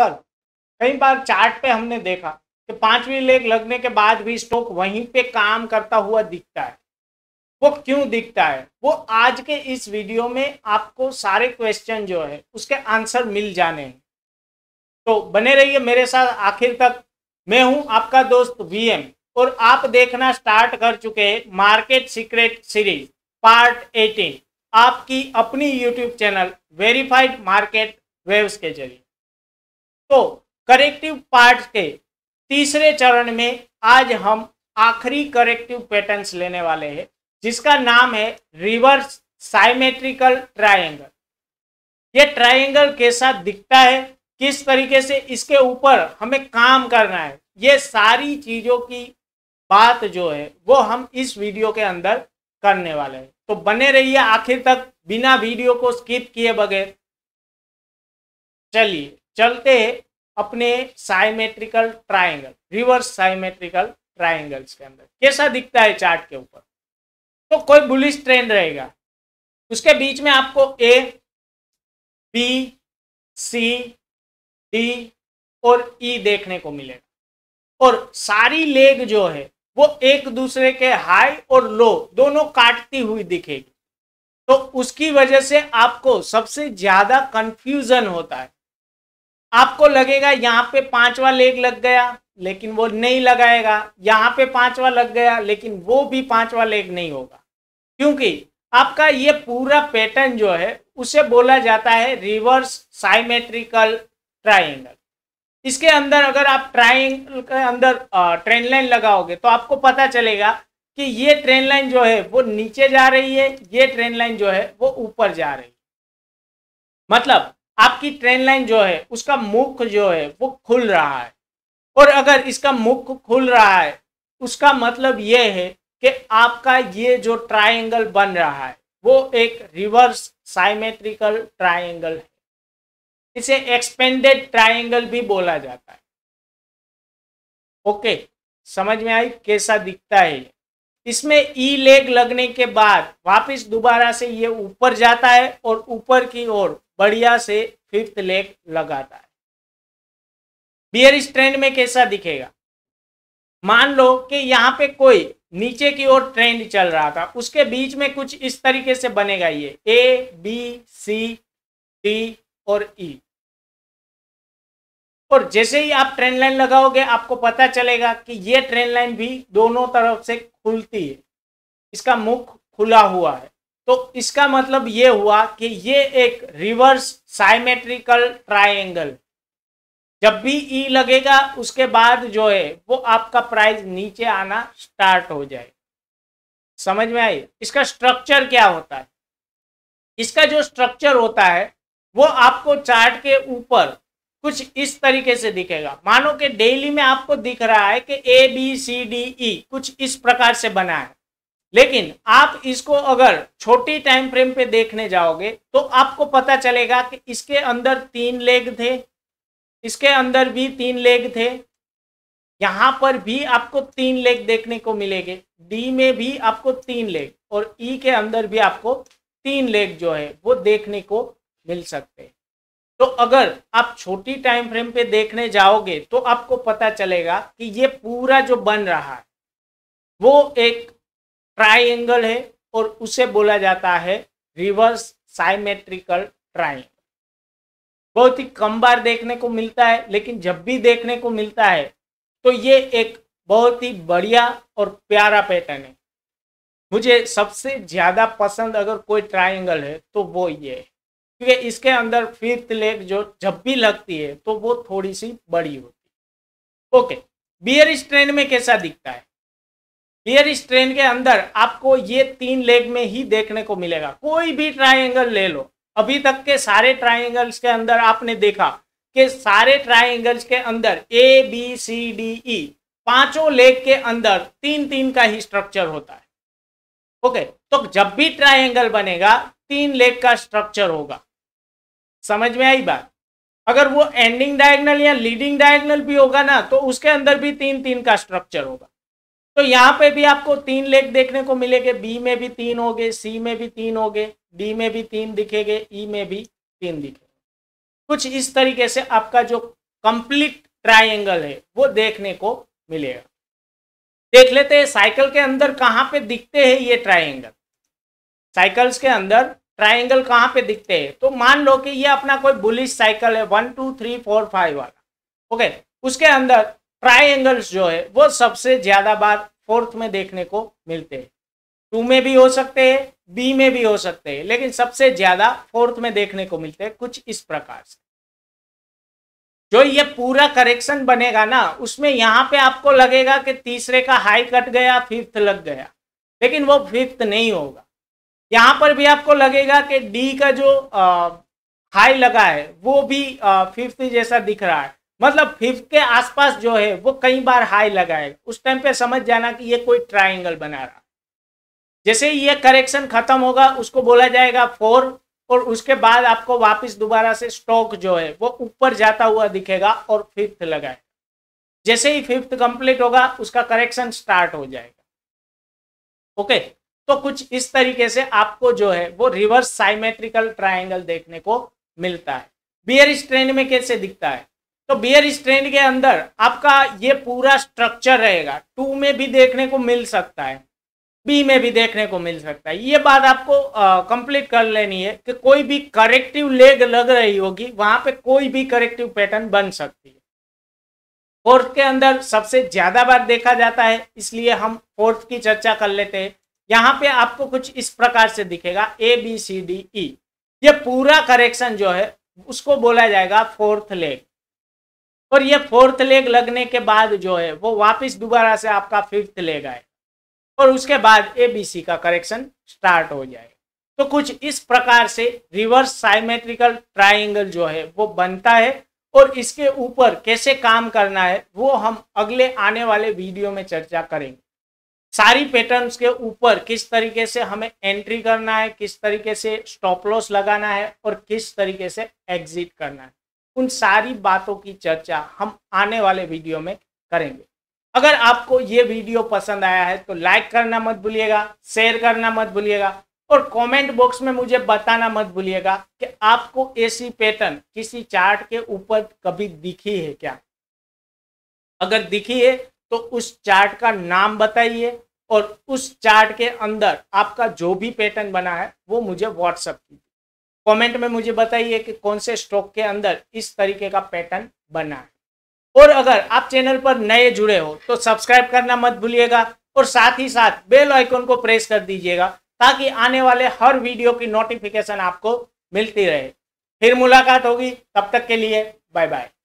कर कई bar chart पे हमने देखा कि पांचवी लेग लगने के बाद भी स्टॉक वहीं पे काम करता हुआ दिखता है वो क्यों दिखता है वो आज के इस वीडियो में आपको सारे क्वेश्चन जो है उसके आंसर मिल जाने हैं तो बने रहिए मेरे साथ आखिर तक मैं हूं आपका दोस्त वीएम और आप देखना स्टार्ट कर चुके हैं मार्केट सीक्रेट सीरीज पार्ट 18 आपकी अपनी YouTube channel verified market waves के जरिए तो करेक्टिव पार्ट के तीसरे चरण में आज हम आखिरी करेक्टिव पैटर्न्स लेने वाले हैं जिसका नाम है रिवर्स साइमेट्रिकल ट्रायंगल ये ट्रायंगल कैसा दिखता है किस तरीके से इसके ऊपर हमें काम करना है ये सारी चीजों की बात जो है वो हम इस वीडियो के अंदर करने वाले हैं तो बने रहिए आखिर तक बिना वीडियो को स्किप किए बगैर चलिए चलते अपने symmetrical triangle reverse symmetrical triangles के अंदर कैसा दिखता है चार्ट के ऊपर तो कोई बुलिश ट्रेंड रहेगा उसके बीच में आपको ए बी सी डी और ई e देखने को मिलेगा और सारी लेग जो है वो एक दूसरे के हाई और लो दोनों काटती हुई दिखेगी तो उसकी वजह से आपको सबसे ज्यादा कंफ्यूजन होता है आपको लगेगा यहाँ पे पांचवा लेग लग गया लेकिन वो नहीं लगाएगा यहाँ पे पांचवा लग गया लेकिन वो भी पांचवा लेग नहीं होगा क्योंकि आपका ये पूरा पैटर्न जो है उसे बोला जाता है रिवर्स साइमेट्रिकल ट्राइंगल इसके अंदर अगर आप ट्राइंगल के अंदर ट्रेन लाइन लगाओगे तो आपको पता चलेगा कि ये ट्रेन लाइन जो है वो नीचे जा रही है ये ट्रेन लाइन जो है वो ऊपर जा रही है मतलब आपकी ट्रेन लाइन जो है उसका मुख जो है वो खुल रहा है और अगर इसका मुख खुल रहा है उसका मतलब ये है कि आपका ये जो ट्रायंगल बन रहा है वो एक रिवर्स साइमेट्रिकल ट्रायंगल है इसे एक्सपेंडेड ट्रायंगल भी बोला जाता है ओके समझ में आई कैसा दिखता है इसमें ई लेग लगने के बाद वापस दोबारा से ये ऊपर जाता है और ऊपर की ओर बढ़िया से फिफ्थ लेग लगाता है बियर ट्रेंड में कैसा दिखेगा मान लो कि यहाँ पे कोई नीचे की ओर ट्रेंड चल रहा था उसके बीच में कुछ इस तरीके से बनेगा ये ए बी सी डी और ई e. और जैसे ही आप ट्रेन लाइन लगाओगे आपको पता चलेगा कि ये ट्रेन लाइन भी दोनों तरफ से खुलती है इसका मुख खुला हुआ है तो इसका मतलब ये हुआ कि ये एक रिवर्स साइमेट्रिकल ट्रायंगल जब भी ई e लगेगा उसके बाद जो है वो आपका प्राइस नीचे आना स्टार्ट हो जाए समझ में आई इसका स्ट्रक्चर क्या होता है इसका जो स्ट्रक्चर होता है वो आपको चार्ट के ऊपर कुछ इस तरीके से दिखेगा मानो कि डेली में आपको दिख रहा है कि A B C D E कुछ इस प्रकार से बना है लेकिन आप इसको अगर छोटी टाइम फ्रेम पे देखने जाओगे तो आपको पता चलेगा कि इसके अंदर तीन लेग थे इसके अंदर भी तीन लेग थे यहां पर भी आपको तीन लेग देखने को मिलेंगे डी में भी आपको तीन लेग और ई e के अंदर भी आपको तीन लेग जो है वो देखने को मिल सकते हैं तो अगर आप छोटी टाइम फ्रेम पे देखने जाओगे तो आपको पता चलेगा कि ये पूरा जो बन रहा है वो एक ट्राइंगल है और उसे बोला जाता है रिवर्स साइमेट्रिकल ट्राइंगल बहुत ही कम बार देखने को मिलता है लेकिन जब भी देखने को मिलता है तो ये एक बहुत ही बढ़िया और प्यारा पैटर्न है मुझे सबसे ज़्यादा पसंद अगर कोई ट्राइंगल है तो वो ये है क्योंकि इसके अंदर फिफ्थ लेग जो जब भी लगती है तो वो थोड़ी सी बड़ी होती है ओके बियर स्ट्रेन में कैसा दिखता है बियर स्ट्रेन के अंदर आपको ये तीन लेग में ही देखने को मिलेगा कोई भी ट्राइंगल ले लो अभी तक के सारे ट्राइंगल्स के अंदर आपने देखा कि सारे ट्राइंगल्स के अंदर A B C D E पांचों लेग के अंदर तीन तीन का ही स्ट्रक्चर होता है ओके तो जब भी ट्राइंगल बनेगा तीन लेग का स्ट्रक्चर होगा समझ में आई बात अगर वो एंडिंग डायगनल या लीडिंग डायगनल भी होगा ना तो उसके अंदर भी तीन तीन का स्ट्रक्चर होगा तो यहाँ पे भी आपको तीन लेग देखने को मिलेंगे बी में भी तीन हो गए सी में भी तीन हो गए डी में भी तीन दिखेगे ई e में भी तीन दिखेगे कुछ इस तरीके से आपका जो कंप्लीट ट्राइंगल है वो देखने को मिलेगा देख लेते हैं साइकिल के अंदर कहाँ पे दिखते हैं ये ट्राइंगल साइकिल्स के अंदर ट्राइंगल कहाँ पे दिखते हैं तो मान लो कि ये अपना कोई बुलिश साइकिल है one two three four five वाला ओके उसके अंदर ट्राइंगल्स जो है वो सबसे ज्यादा बार फोर्थ में देखने को मिलते हैं टू में भी हो सकते हैं बी में भी हो सकते हैं लेकिन सबसे ज्यादा फोर्थ में देखने को मिलते हैं कुछ इस प्रकार से जो ये पूरा करेक्शन बनेगा ना उसमें यहाँ पे आपको लगेगा कि तीसरे का हाई कट गया फिफ्थ लग गया लेकिन वो फिफ्थ नहीं होगा यहाँ पर भी आपको लगेगा कि डी का जो आ, हाई लगा है वो भी फिफ्थ जैसा दिख रहा है मतलब फिफ्थ के आसपास जो है वो कई बार हाई लगा है उस टाइम पे समझ जाना कि ये कोई ट्राइंगल बना रहा जैसे ही ये करेक्शन खत्म होगा उसको बोला जाएगा फोर और उसके बाद आपको वापस दोबारा से स्टॉक जो है वो ऊपर जाता हुआ दिखेगा और फिफ्थ लगाएगा जैसे ही फिफ्थ कंप्लीट होगा उसका करेक्शन स्टार्ट हो जाएगा ओके okay. तो कुछ इस तरीके से आपको जो है वो रिवर्स साइमेट्रिकल ट्राइंगल देखने को मिलता है बियर स्ट्रेन में कैसे दिखता है तो बियर स्ट्रेन के अंदर आपका ये पूरा स्ट्रक्चर रहेगा टू में भी देखने को मिल सकता है बी में भी देखने को मिल सकता है ये बात आपको कंप्लीट कर लेनी है कि कोई भी करेक्टिव लेग लग रही होगी वहां पे कोई भी करेक्टिव पैटर्न बन सकती है फोर्थ के अंदर सबसे ज्यादा बार देखा जाता है इसलिए हम फोर्थ की चर्चा कर लेते हैं यहाँ पे आपको कुछ इस प्रकार से दिखेगा A B C D E ये पूरा करेक्शन जो है उसको बोला जाएगा फोर्थ लेग और ये फोर्थ लेग लगने के बाद जो है वो वापस दोबारा से आपका फिफ्थ लेग आए और उसके बाद ए बी सी का करेक्शन स्टार्ट हो जाएगा तो कुछ इस प्रकार से रिवर्स साइमेट्रिकल ट्राइंगल जो है वो बनता है और इसके ऊपर कैसे काम करना है वो हम अगले आने वाले वीडियो में चर्चा करेंगे सारी पैटर्न्स के ऊपर किस तरीके से हमें एंट्री करना है किस तरीके से स्टॉप लॉस लगाना है और किस तरीके से एग्जिट करना है उन सारी बातों की चर्चा हम आने वाले वीडियो में करेंगे अगर आपको ये वीडियो पसंद आया है तो लाइक करना मत भूलिएगा शेयर करना मत भूलिएगा और कमेंट बॉक्स में मुझे बताना मत भूलिएगा कि आपको ऐसी पैटर्न किसी चार्ट के ऊपर कभी दिखी है क्या अगर दिखी है तो उस चार्ट का नाम बताइए और उस चार्ट के अंदर आपका जो भी पैटर्न बना है वो मुझे व्हाट्सअप कीजिए कमेंट में मुझे बताइए कि कौन से स्टॉक के अंदर इस तरीके का पैटर्न बना है और अगर आप चैनल पर नए जुड़े हो तो सब्सक्राइब करना मत भूलिएगा और साथ ही साथ बेल आइकन को प्रेस कर दीजिएगा ताकि आने वाले हर वीडियो की नोटिफिकेशन आपको मिलती रहे फिर मुलाकात होगी तब तक के लिए बाय बाय